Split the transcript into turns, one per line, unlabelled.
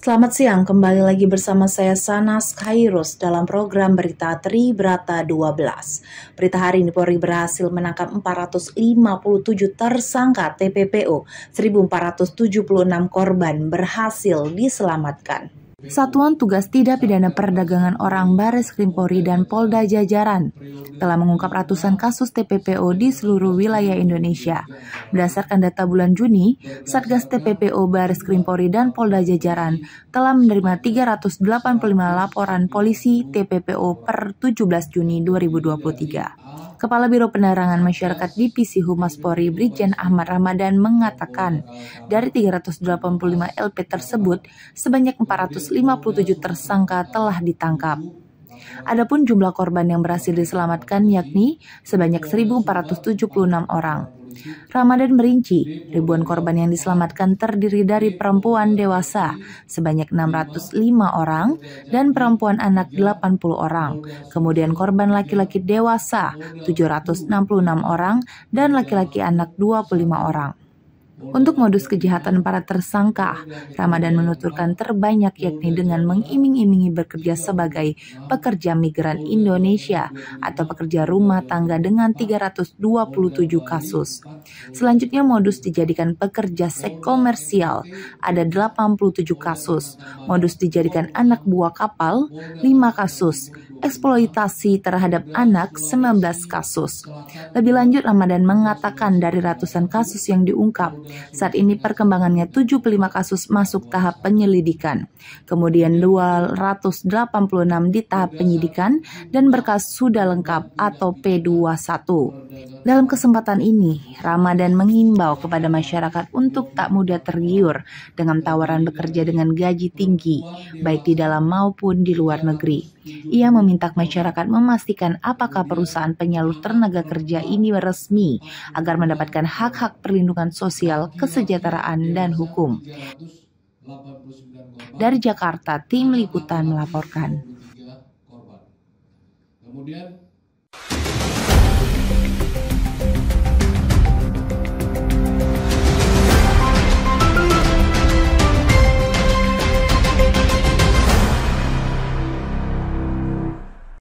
Selamat siang, kembali lagi bersama saya Sanas Skyros dalam program Berita Tri Brata 12. Berita hari ini Polri berhasil menangkap 457 tersangka TPPO, 1476 korban berhasil diselamatkan. Satuan Tugas Tidak Pidana Perdagangan Orang Baris Krimpori dan Polda Jajaran telah mengungkap ratusan kasus TPPO di seluruh wilayah Indonesia. Berdasarkan data bulan Juni, Satgas TPPO Baris Krimpori dan Polda Jajaran telah menerima 385 laporan polisi TPPO per 17 Juni 2023. Kepala Biro Penerangan Masyarakat divisi Humas Polri Brigjen Ahmad Ramadan mengatakan, dari 385 LP tersebut, sebanyak 400 157 tersangka telah ditangkap. Adapun jumlah korban yang berhasil diselamatkan yakni sebanyak 1.476 orang. Ramadan merinci, ribuan korban yang diselamatkan terdiri dari perempuan dewasa sebanyak 605 orang dan perempuan anak 80 orang. Kemudian korban laki-laki dewasa 766 orang dan laki-laki anak 25 orang. Untuk modus kejahatan para tersangka, Ramadan menuturkan terbanyak yakni dengan mengiming-imingi bekerja sebagai pekerja migran Indonesia atau pekerja rumah tangga dengan 327 kasus. Selanjutnya modus dijadikan pekerja seks komersial ada 87 kasus, modus dijadikan anak buah kapal 5 kasus, eksploitasi terhadap anak 19 kasus. Lebih lanjut, Ramadan mengatakan dari ratusan kasus yang diungkap, saat ini perkembangannya 75 kasus masuk tahap penyelidikan. Kemudian 286 di tahap penyidikan dan berkas sudah lengkap atau P21. Dalam kesempatan ini, Ramadan mengimbau kepada masyarakat untuk tak mudah tergiur dengan tawaran bekerja dengan gaji tinggi, baik di dalam maupun di luar negeri. Ia meminta masyarakat memastikan apakah perusahaan penyalur tenaga kerja ini resmi agar mendapatkan hak-hak perlindungan sosial sosial, kesejahteraan, dan hukum.
Dari Jakarta,
tim liputan melaporkan.